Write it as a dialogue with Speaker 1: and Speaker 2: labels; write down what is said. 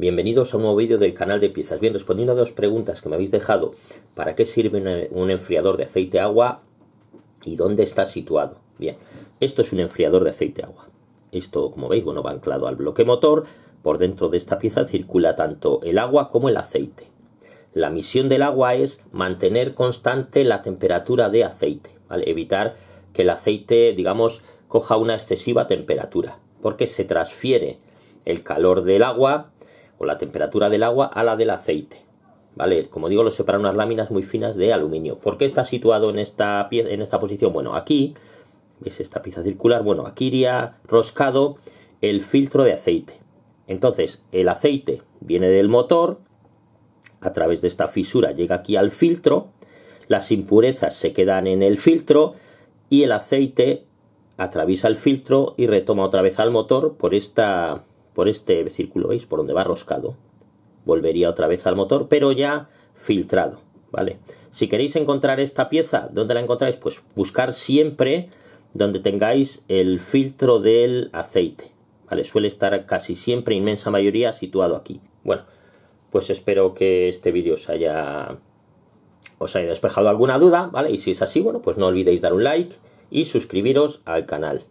Speaker 1: Bienvenidos a un nuevo vídeo del canal de piezas. Bien, respondiendo a dos preguntas que me habéis dejado, ¿para qué sirve un enfriador de aceite agua y dónde está situado? Bien, esto es un enfriador de aceite agua. Esto, como veis, bueno, va anclado al bloque motor. Por dentro de esta pieza circula tanto el agua como el aceite. La misión del agua es mantener constante la temperatura de aceite, ¿vale? evitar que el aceite, digamos, coja una excesiva temperatura, porque se transfiere el calor del agua o la temperatura del agua a la del aceite. ¿Vale? Como digo, lo separan unas láminas muy finas de aluminio. ¿Por qué está situado en esta, pieza en esta posición? Bueno, aquí, es esta pieza circular? Bueno, aquí iría roscado el filtro de aceite. Entonces, el aceite viene del motor, a través de esta fisura llega aquí al filtro, las impurezas se quedan en el filtro y el aceite atraviesa el filtro y retoma otra vez al motor por esta por este círculo, ¿veis? Por donde va roscado. Volvería otra vez al motor, pero ya filtrado, ¿vale? Si queréis encontrar esta pieza, ¿dónde la encontráis? Pues buscar siempre donde tengáis el filtro del aceite, ¿vale? Suele estar casi siempre, inmensa mayoría, situado aquí. Bueno, pues espero que este vídeo os haya, os haya despejado alguna duda, ¿vale? Y si es así, bueno, pues no olvidéis dar un like y suscribiros al canal.